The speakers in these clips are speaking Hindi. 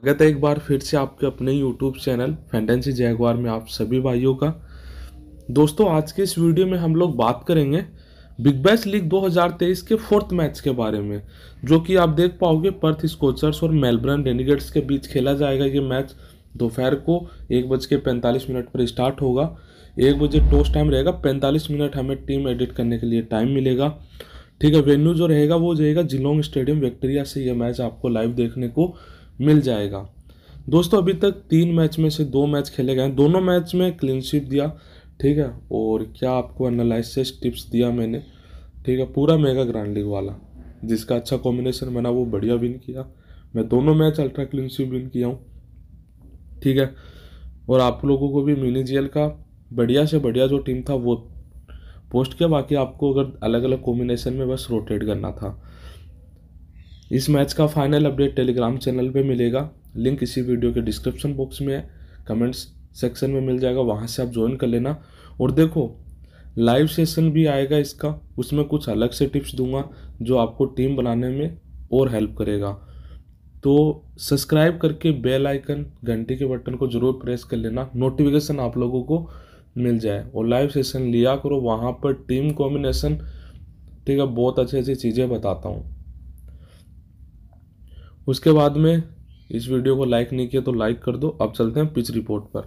स्वागत है एक बार फिर से आपके अपने यूट्यूब चैनल फैंटेंसी जयगवार में आप सभी भाइयों का दोस्तों आज के इस वीडियो में हम लोग बात करेंगे बिग बैश लीग 2023 के फोर्थ मैच के बारे में जो कि आप देख पाओगे पर्थ स्कोचर्स और मेलबर्न रेनिगेट्स के बीच खेला जाएगा ये मैच दोपहर को एक बज के पैंतालीस मिनट पर स्टार्ट होगा एक बजे टोस्ट टाइम रहेगा पैंतालीस मिनट हमें टीम एडिट करने के लिए टाइम मिलेगा ठीक है वेन्यू जो रहेगा वो रहेगा जिलोंग स्टेडियम विक्टोरिया से यह मैच आपको लाइव देखने को मिल जाएगा दोस्तों अभी तक तीन मैच में से दो मैच खेले गए हैं दोनों मैच में क्लीन शीट दिया ठीक है और क्या आपको एनालिसिस टिप्स दिया मैंने ठीक है पूरा मेगा ग्रांड लीग वाला जिसका अच्छा कॉम्बिनेशन बना वो बढ़िया विन किया मैं दोनों match ultra clean sheet win किया हूँ ठीक है और आप लोगों को भी मिनी जी का बढ़िया से बढ़िया जो टीम था वो पोस्ट किया बाकी आपको अगर अलग अलग कॉम्बिनेशन में बस रोटेट करना था इस मैच का फाइनल अपडेट टेलीग्राम चैनल पे मिलेगा लिंक इसी वीडियो के डिस्क्रिप्शन बॉक्स में है कमेंट्स सेक्शन में मिल जाएगा वहाँ से आप ज्वाइन कर लेना और देखो लाइव सेशन भी आएगा इसका उसमें कुछ अलग से टिप्स दूंगा जो आपको टीम बनाने में और हेल्प करेगा तो सब्सक्राइब करके बेल आइकन घंटी के बटन को ज़रूर प्रेस कर लेना नोटिफिकेशन आप लोगों को मिल जाए और लाइव सेशन लिया करो वहाँ पर टीम कॉम्बिनेशन ठीक है बहुत अच्छी अच्छी चीज़ें बताता हूँ उसके बाद में इस वीडियो को लाइक नहीं किया तो लाइक कर दो अब चलते हैं पिच रिपोर्ट पर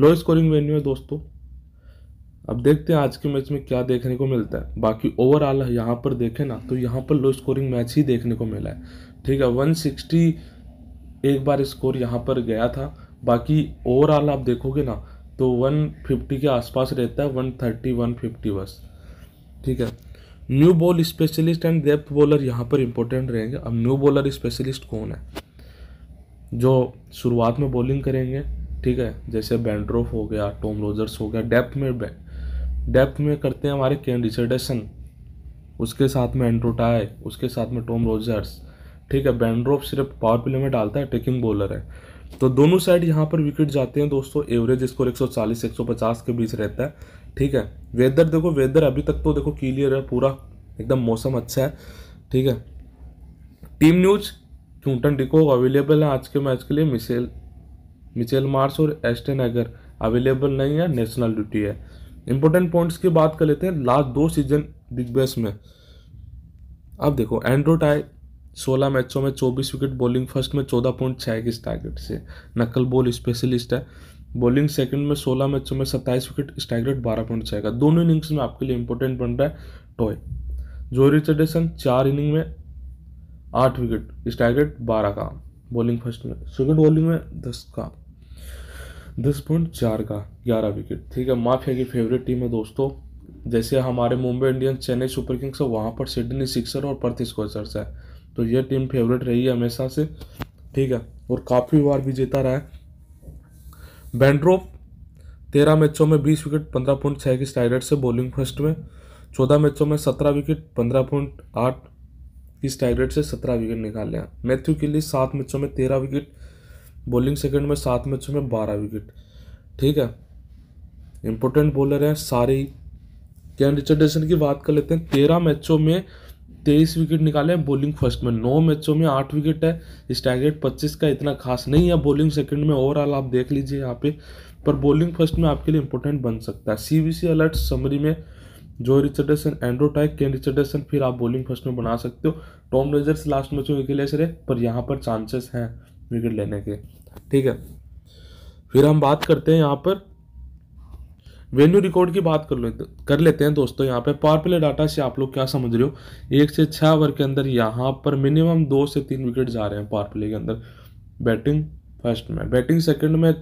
लो स्कोरिंग वेन्यू है दोस्तों अब देखते हैं आज के मैच में क्या देखने को मिलता है बाकी ओवरऑल यहाँ पर देखें ना तो यहाँ पर लो स्कोरिंग मैच ही देखने को मिला है ठीक है 160 एक बार स्कोर यहाँ पर गया था बाकी ओवरऑल आप देखोगे ना तो 150 के आसपास रहता है 130 150 बस ठीक है new ball specialist and depth bowler यहाँ पर इंपॉर्टेंट रहेंगे अब न्यू बॉलर स्पेशलिस्ट कौन है जो शुरुआत में बॉलिंग करेंगे ठीक है जैसे बैंड्रोफ हो गया टॉम रोजर्स हो गया डेप्थ में डेप्थ में करते हैं हमारे केन रिचर्डसन उसके साथ में एंड्रोटाई उसके साथ में टॉम रोजर्स ठीक है बैंड्रोफ सिर्फ पावर प्ले में डालता है टेकिंग बॉलर है तो दोनों साइड यहाँ पर विकेट जाते हैं दोस्तों एवरेज स्कोर 140 150 के बीच रहता है ठीक है वेदर देखो वेदर अभी तक तो देखो क्लियर है पूरा एकदम मौसम अच्छा है ठीक है team news Quinton de Kock available है आज के मैच के लिए मिसेल मिचेल मार्स और एस्टन एगर अवेलेबल नहीं है नेशनल ड्यूटी है इंपॉर्टेंट पॉइंट्स की बात कर लेते हैं लास्ट दो सीजन बिग बैस में अब देखो एंड्रो टाई सोलह मैचों में चौबीस विकेट बॉलिंग फर्स्ट में चौदह पॉइंट छः किस टारगेट से नकल बॉल स्पेशलिस्ट है बॉलिंग सेकंड में 16 मैचों में 27 विकेट स्टैगरेट 12 पॉइंट का दोनों इनिंग्स में आपके लिए इंपॉर्टेंट बन रहा है टॉय जो रिचर्डेसन चार इनिंग में आठ विकेट स्टैगरेट बारह का बॉलिंग फर्स्ट में सेकंड बॉलिंग में दस का दस पॉइंट चार का ग्यारह विकेट ठीक है माफिया की फेवरेट टीम है दोस्तों जैसे हमारे Mumbai Indians Chennai super kings है वहाँ पर सिडनी सिक्सर और पर्थ स्कॉचर्स है तो यह टीम फेवरेट रही है हमेशा से ठीक है और काफ़ी बार भी जीता रहा है बैंड्रोप तेरह मैचों में बीस विकेट पंद्रह पॉइंट छः की स्ट्राइडर से बॉलिंग फर्स्ट में चौदह मैचों में सत्रह विकेट पंद्रह पॉइंट आठ की स्ट्राइडर से सत्रह विकेट निकाल लिया मैथ्यू के लिए सात मैचों में तेरह विकेट बॉलिंग सेकेंड में सात मैचों में बारह विकेट ठीक है इंपॉर्टेंट बॉलर हैं सारे ही कैन रिचर्डेसन की बात कर लेते हैं तेरह मैचों में तेईस विकेट निकाले हैं बॉलिंग फर्स्ट में नौ मैचों में आठ विकेट है स्टैगेट पच्चीस का इतना खास नहीं है बॉलिंग सेकंड में ओवरऑल आप देख लीजिए यहाँ पे पर बॉलिंग फर्स्ट में आपके लिए इंपॉर्टेंट बन सकता है सीबीसी अलर्ट समरी में Jhye Richardson Andrew Tye Kane Richardson फिर आप बॉलिंग फर्स्ट में बना सकते हो टॉम रेजर्स लास्ट मैच में विकेट ले रहे पर यहाँ पर चांसेस हैं विकेट लेने के ठीक है फिर हम बात करते हैं यहाँ पर वेन्यू रिकॉर्ड की बात कर लो कर लेते हैं दोस्तों यहाँ पे पावर प्ले डाटा से आप लोग क्या समझ रहे हो एक से छः ओवर के अंदर यहाँ पर मिनिमम दो से तीन विकेट जा रहे हैं पावर प्ले के अंदर बैटिंग फर्स्ट में बैटिंग सेकंड में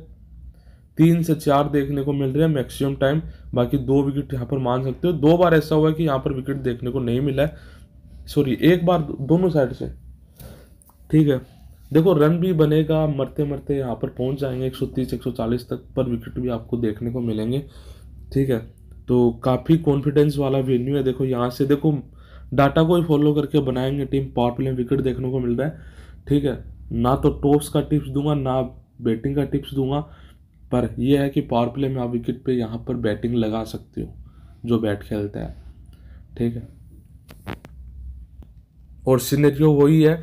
तीन से चार देखने को मिल रहे हैं मैक्सिमम टाइम बाकी दो विकेट यहाँ पर मान सकते हो दो बार ऐसा हुआ है कि यहाँ पर विकेट देखने को नहीं मिला है सॉरी एक बार दोनों साइड से ठीक है देखो रन भी बनेगा मरते मरते यहाँ पर पहुँच जाएंगे एक सौ तक पर विकेट भी आपको देखने को मिलेंगे ठीक है तो काफ़ी कॉन्फिडेंस वाला वेन्यू है देखो यहाँ से देखो डाटा को ही फॉलो करके बनाएंगे टीम पावर प्ले विकेट देखने को मिल रहा है ठीक है ना तो टॉप्स का टिप्स दूंगा ना बैटिंग का टिप्स दूंगा पर यह है कि पावर प्ले में आप विकेट पे यहाँ पर बैटिंग लगा सकते हो जो बैट खेलता है ठीक है और सीनरियो वही है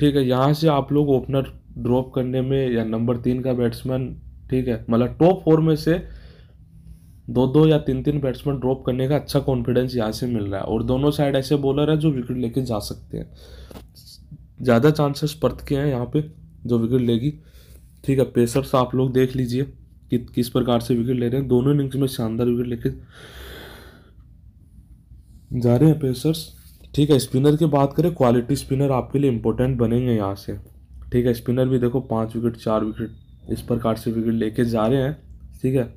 ठीक है यहाँ से आप लोग ओपनर ड्रॉप करने में या नंबर तीन का बैट्समैन ठीक है मतलब टॉप फोर में से दो दो या तीन तीन बैट्समैन ड्रॉप करने का अच्छा कॉन्फिडेंस यहाँ से मिल रहा है और दोनों साइड ऐसे बॉलर हैं जो विकेट लेके जा सकते हैं ज़्यादा चांसेस पर्थ के हैं यहाँ पे जो विकेट लेगी ठीक है पेसर्स आप लोग देख लीजिए कि किस प्रकार से विकेट ले रहे हैं दोनों इनिंग्स में शानदार विकेट लेके जा रहे हैं पेसर्स ठीक है स्पिनर की बात करें क्वालिटी स्पिनर आपके लिए इंपॉर्टेंट बनेंगे यहाँ से ठीक है स्पिनर भी देखो पाँच विकेट चार विकेट इस प्रकार से विकेट लेके जा रहे हैं ठीक है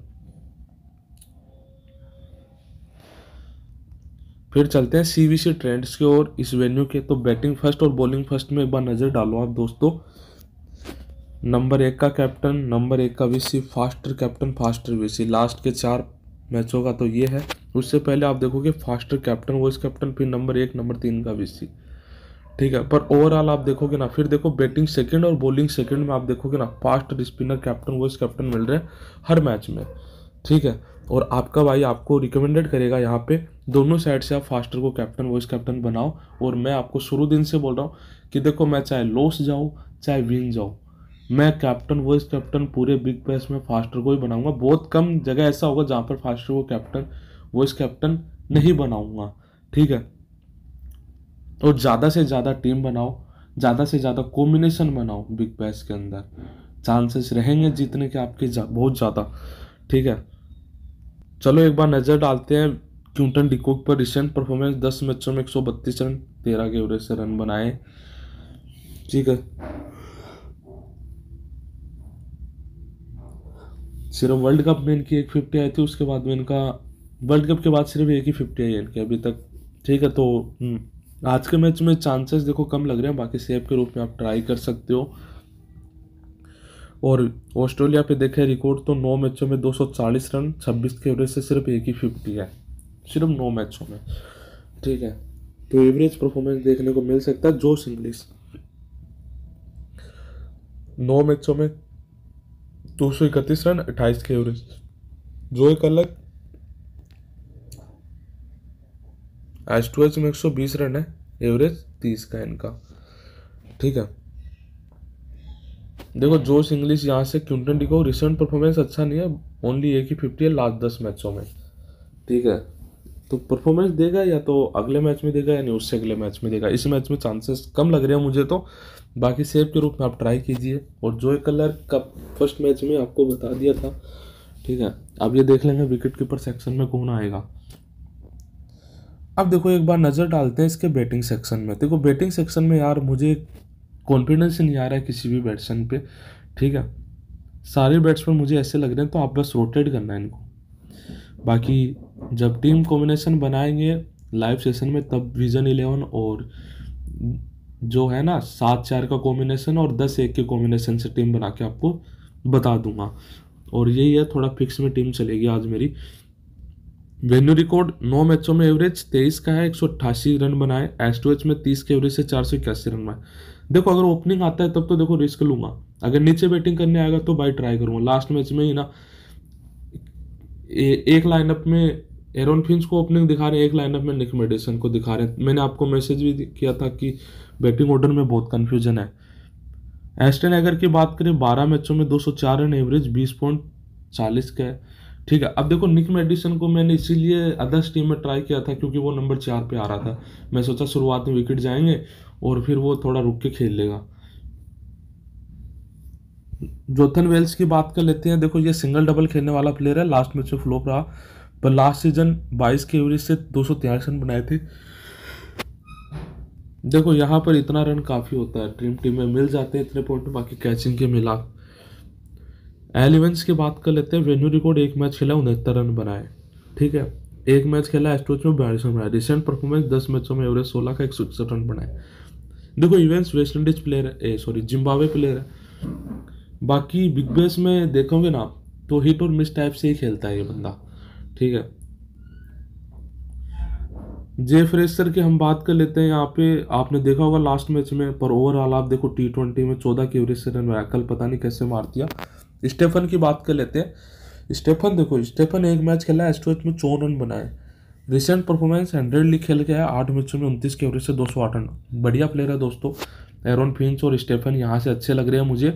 फिर चलते हैं सीवीसी ट्रेंड्स की और इस वेन्यू के तो बैटिंग फर्स्ट और बॉलिंग फर्स्ट में एक बार नज़र डालो आप दोस्तों नंबर एक का कैप्टन नंबर एक का VC faster captain faster VC last के चार मैचों का तो ये है उससे पहले आप देखोगे फास्टर कैप्टन वॉइस कैप्टन फिर नंबर एक नंबर तीन का वीसी ठीक है पर ओवरऑल आप देखोगे ना फिर देखो बैटिंग सेकंड और बॉलिंग सेकंड में आप देखोगे ना fast spinner captain vice captain मिल रहे हैं हर मैच में ठीक है और आपका भाई आपको रिकमेंडेड करेगा यहाँ पे दोनों साइड से आप फास्टर को कैप्टन वाइस कैप्टन बनाओ और मैं आपको शुरू दिन से बोल रहा हूँ कि देखो मैं चाहे लॉस जाऊँ चाहे विन जाऊँ मैं कैप्टन वाइस कैप्टन पूरे बिग बैस में फास्टर को ही बनाऊंगा बहुत कम जगह ऐसा होगा जहाँ पर फास्टर को कैप्टन वाइस कैप्टन नहीं बनाऊंगा ठीक है और ज़्यादा से ज़्यादा टीम बनाओ ज़्यादा से ज़्यादा कॉम्बिनेशन बनाओ बिग बैस के अंदर चांसेस रहेंगे जीतने के आपके जा, बहुत ज़्यादा ठीक है चलो एक बार नज़र डालते हैं क्यूटन डिकोक पर रिसेंट परफॉर्मेंस दस मैचों में एक सौ बत्तीस रन तेरह के एवरेज से रन बनाए ठीक है सिर्फ वर्ल्ड कप में इनकी एक फिफ्टी आई थी उसके बाद में इनका वर्ल्ड कप के बाद सिर्फ एक ही फिफ्टी आई है इनकी अभी तक ठीक है तो हम्म, आज के मैच में चांसेस देखो कम लग रहे हैं बाकी सेब के रूप में आप ट्राई कर सकते हो और ऑस्ट्रेलिया पे देखें रिकॉर्ड तो नौ मैचों में 240 रन 26 के एवरेज से सिर्फ एक ही फिफ्टी है सिर्फ नौ मैचों में ठीक है तो एवरेज परफॉर्मेंस देखने को मिल सकता है जोश इंग्लिश नौ मैचों में दो सौ इकतीस रन अट्ठाईस के एवरेज जो एक अलग एच टू एच में एक सौ बीस रन है एवरेज तीस का इनका ठीक है देखो जोश इंग्लिश यहाँ से क्यूंटन डिको रिसेंट परफॉर्मेंस अच्छा नहीं है ओनली एक ही फिफ्टी है लास्ट दस मैचों में ठीक है तो परफॉर्मेंस देगा या तो अगले मैच में देगा या नहीं उससे अगले मैच में देगा इस मैच में चांसेस कम लग रहे हैं मुझे तो बाकी सेब के रूप में आप ट्राई कीजिए और जो कलर का फर्स्ट मैच में आपको बता दिया था ठीक है अब ये देख लेंगे विकेट कीपर सेक्शन में कौन आएगा अब देखो एक बार नज़र डालते हैं इसके बैटिंग सेक्शन में देखो बैटिंग सेक्शन में यार मुझे कॉन्फिडेंस नहीं आ रहा है किसी भी बैट्समैन पे ठीक है सारे बैट्समैन मुझे ऐसे लग रहे हैं तो आप बस रोटेट करना है इनको बाकी जब टीम कॉम्बिनेशन बनाएंगे लाइव सेशन में तब विजन इलेवन और जो है ना सात चार का कॉम्बिनेशन और दस एक के कॉम्बिनेशन से टीम बना के आपको बता दूंगा और यही है थोड़ा फिक्स में टीम चलेगी आज मेरी वेन्यू रिकॉर्ड नौ मैचों में एवरेज तेईस का है एक रन बनाए एस्टोएच में तीस के एवरेज से चार सौ इक्यासी रन बनाए देखो अगर ओपनिंग आता है तब तो देखो रिस्क लूंगा अगर नीचे बैटिंग करने आएगा तो बाई ट्राई करूंगा लास्ट मैच में ही ना ए, एक लाइनअप में एरोन फिंच को ओपनिंग दिखा रहे हैं एक लाइनअप में निक मेडिसन को दिखा रहे हैं मैंने आपको मैसेज भी किया था कि बैटिंग ऑर्डर में बहुत कन्फ्यूजन है एस्टन एगर की बात करें बारह मैचों में दो सौ चार रन एवरेज बीस पॉइंट चालीस का है ठीक है अब देखो निक मेडिसन को मैंने इसीलिए अदर्स टीम में ट्राई किया था क्योंकि वो नंबर चार पे आ रहा था मैं सोचा शुरुआत में विकेट जाएंगे और फिर वो थोड़ा रुक के खेल लेगा जोथन वेल्स की बात कर लेते हैं देखो ये सिंगल डबल खेलने वाला प्लेयर है लास्ट मैच में फ्लोप रहा पर लास्ट सीजन 22 के एवरेज से दो रन बनाए थे देखो यहाँ पर इतना रन काफ़ी होता है ड्रीम टीम में मिल जाते हैं इतने पॉइंट बाकी कैचिंग के मिला एलिवेंस की बात कर लेते हैं वेन्यू रिकॉर्ड एक मैच खेला उनहत्तर रन बनाए ठीक है एक मैच खेला एस्ट्रोच में बयालीस रन बनाए रिसेंट परफॉर्मेंस दस मैचों में एवरेज सोलह का एक रन बनाए देखो इवेंट्स वेस्ट इंडीज प्लेयर है सॉरी जिम्बावे प्लेयर है बाकी बिग बैस में देखोगे ना तो हिट और मिस टाइप से ही खेलता है ये बंदा ठीक है जे फ्रेशर की हम बात कर लेते हैं यहाँ पे आपने देखा होगा लास्ट मैच में पर ओवरऑल आप देखो टी ट्वेंटी में चौदह की एवरेज से रन मारा कल पता नहीं कैसे मार दिया स्टेफन की बात कर लेते हैं स्टेफन देखो स्टेफन एक मैच खेला है में चौ रन बनाए रिसेंट परफॉर्मेंस हंड्रेड लीग खेल के आया आठ मैचों में उनतीस के एवरेज से दो सौ आठ रन बढ़िया प्लेयर है दोस्तों एरोन फिंच और स्टेफन यहाँ से अच्छे लग रहे हैं मुझे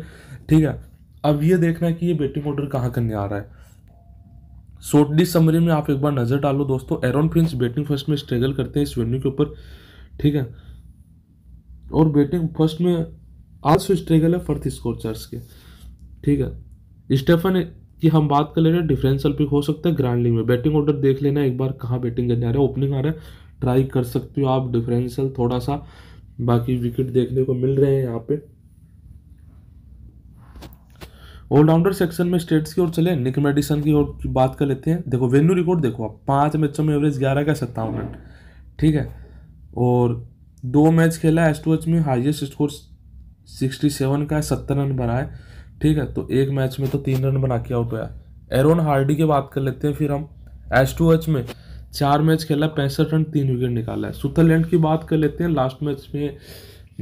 ठीक है अब ये देखना है कि ये बैटिंग ऑर्डर कहाँ करने आ रहा है शॉर्टली समरी में आप एक बार नज़र डालो दोस्तों एरोन फिंच बैटिंग फर्स्ट में स्ट्रगल करते हैं इस वेन्यू के ऊपर ठीक है और बैटिंग फर्स्ट में आज से स्ट्रगल है फर्थ स्कोर चर्च के ठीक है स्टेफन कि हम बात कर ले रहे हैं डिफरेंशियल पिक हो सकता है लीग में बैटिंग ऑर्डर देख लेना एक बार कहाँ बैटिंग करने आ रहा है ओपनिंग आ रहा है ट्राई कर सकते हो आप डिफरेंशियल थोड़ा सा बाकी विकेट देखने को मिल रहे हैं यहाँ पे ऑलराउंडर सेक्शन में स्टेट्स की ओर चले निक मेडिसन की ओर बात कर लेते हैं देखो वेन्यू रिकॉर्ड देखो आप पाँच मैचों में एवरेज ग्यारह का सत्तावन रन ठीक है और दो मैच खेला एस टू एच में हाइएस्ट स्कोर सिक्सटी सेवन का है सत्तर रन बनाए ठीक है तो एक मैच में तो तीन रन बना के आउट होया एरोन हार्डी की बात कर लेते हैं फिर हम एच टू एच में चार मैच खेला पैंसठ रन तीन विकेट निकाला है सुथरलैंड की बात कर लेते हैं लास्ट मैच में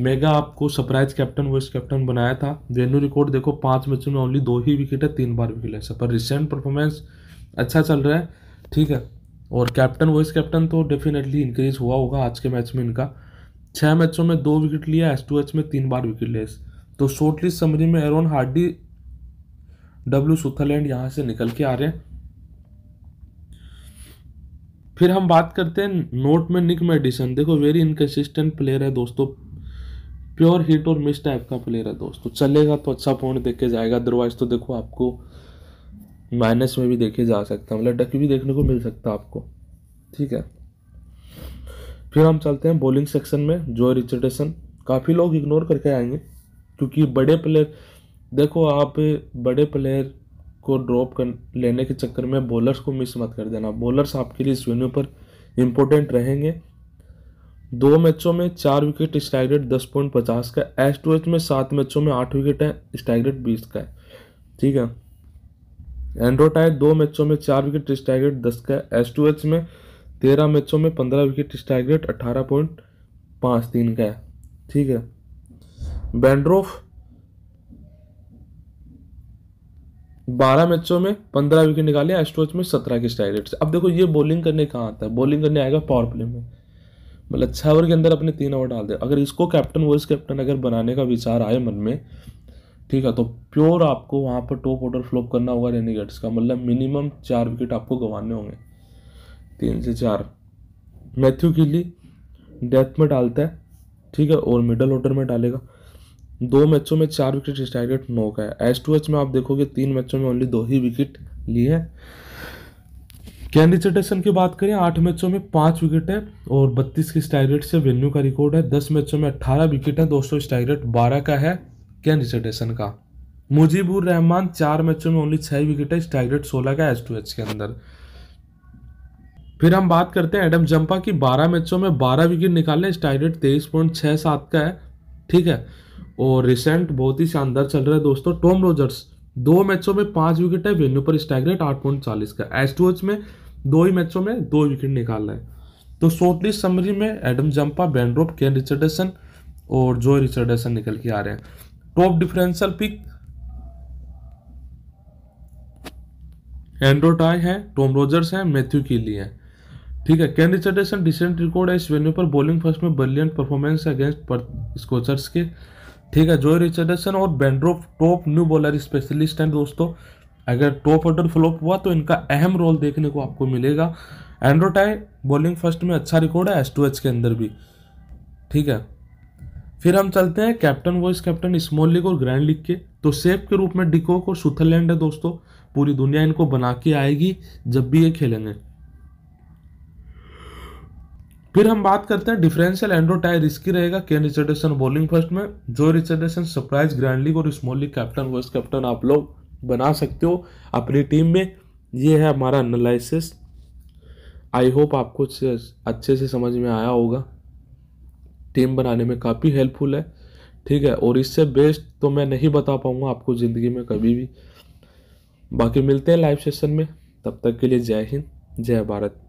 मेगा आपको सरप्राइज कैप्टन वेस्ट कैप्टन बनाया था वेन्यू रिकॉर्ड देखो पाँच मैचों में ओनली दो ही विकेट है तीन बार विकेट ऐसा पर रिसेंट परफॉर्मेंस अच्छा चल रहा है ठीक है और कैप्टन वाइस कैप्टन तो डेफिनेटली इंक्रीज हुआ होगा आज के मैच में इनका छः मैचों में दो विकेट लिया एस टू एच में तीन बार विकेट लिया तो शॉर्ट लिस्ट समरी में एरोन हार्डी डब्ल्यू सुथरलैंड यहां से निकल के आ रहे हैं फिर हम बात करते हैं नोट में निक मेडिसन देखो वेरी इनकन्सिस्टेंट प्लेयर है दोस्तों प्योर हिट और मिस टाइप का प्लेयर है दोस्तों चलेगा तो अच्छा पॉइंट देख के जाएगा अदरवाइज तो देखो आपको माइनस में भी देखे जा सकता है मतलब डक भी देखने को मिल सकता है आपको ठीक है फिर हम चलते हैं बॉलिंग सेक्शन में जो रिचर्डसन काफ़ी लोग इग्नोर करके आएंगे क्योंकि बड़े प्लेयर देखो आप बड़े प्लेयर को ड्रॉप कर लेने के चक्कर में बॉलर्स को मिस मत कर देना बॉलर्स आपके लिए इस वेन्यू पर इम्पोर्टेंट रहेंगे दो मैचों में चार विकेट स्ट्राइक दस पॉइंट पचास का एच टू एच में सात मैचों में आठ विकेट है स्ट्राइक बीस का है ठीक है एंड्रोटाइड दो मैचों में चार विकेट स्ट्राइक दस का है एच टू एच में तेरह मैचों में पंद्रह विकेट स्ट्राइक अट्ठारह पॉइंट पाँच तीन का है ठीक है बैंड्रोफ बारह मैचों में पंद्रह विकेट निकाले एस्ट्रोच में सत्रह के स्ट्राइक रेट अब देखो ये बॉलिंग करने कहाँ आता है बॉलिंग करने आएगा पावर प्ले में मतलब छः ओवर के अंदर अपने तीन ओवर डाल दे अगर इसको कैप्टन वाइस कैप्टन अगर बनाने का विचार आए मन में ठीक है तो प्योर आपको वहाँ पर टॉप ऑर्डर फ्लॉप करना होगा रेनीगेट्स का मतलब मिनिमम चार विकेट आपको गंवाने होंगे तीन से चार मैथ्यू किली डेथ में डालता है ठीक है और मिडल ऑर्डर में डालेगा दो मैचों में चार विकेट स्ट्राइक नौ का है एस टू एच में आप देखोगे तीन मैचों में ओनली दो ही विकेट लिए हैं कैंडी चटसन की बात करें आठ मैचों में पांच विकेट है और बत्तीस की स्ट्राइक से वेन्यू का रिकॉर्ड है दस मैचों में अट्ठारह विकेट है दो सौ स्ट्राइक बारह का है कैंडी चटसन का मुजीबुर रहमान चार मैचों में ओनली छह विकेट है स्ट्राइक सोलह का एच टू एच के अंदर फिर हम बात करते हैं एडम जंपा की बारह मैचों में बारह विकेट निकाले स्ट्राइक तेईस पॉइंट छह सात का है ठीक है और रिसेंट बहुत ही शानदार चल रहा है दोस्तों टॉम रोजर्स दो मैचों में पांच विकेट है वेन्यू पर स्ट्राइक रेट आठ पॉइंट चालीस का एस टू एच में दो ही मैचों में दो विकेट निकाल रहा है तो शॉर्टलिस्ट समरी में Adam Zampa Behrendorff Kane Richardson और जो रिचर्डसन निकल के आ रहे हैं टॉप डिफरेंशियल पिक एंड्रोटाई है टॉम रोजर्स हैं मैथ्यू कीली हैं ठीक है केन रिचर्डेसन डिसेंट रिकॉर्ड है इस वेन्यू पर बॉलिंग फर्स्ट में ब्रिलियंट परफॉर्मेंस है अगेंस्ट स्कोचर्स के ठीक है जोए रिचर्डसन और Behrendorff top new bowler specialist हैं दोस्तों अगर टॉप ऑर्डर फ्लॉप हुआ तो इनका अहम रोल देखने को आपको मिलेगा एंड्रोटाई बॉलिंग फर्स्ट में अच्छा रिकॉर्ड है एस टू एच के अंदर भी ठीक है फिर हम चलते हैं captain vice captain small league और ग्रैंड लीग के तो सेफ के रूप में डिकोक और सुथरलैंड है दोस्तों पूरी दुनिया इनको बना के आएगी जब भी ये खेलेंगे फिर हम बात करते हैं डिफरेंशियल टाई रिस्की रहेगा केन रिचर्डेशन बॉलिंग फर्स्ट में Jhye Richardson surprise grand league और small league captain vice captain आप लोग बना सकते हो अपनी टीम में ये है हमारा एनालिसिस आई होप आपको अच्छे से समझ में आया होगा टीम बनाने में काफ़ी हेल्पफुल है ठीक है और इससे बेस्ट तो मैं नहीं बता पाऊँगा आपको ज़िंदगी में कभी भी बाकी मिलते हैं लाइव सेशन में तब तक के लिए जय हिंद जय भारत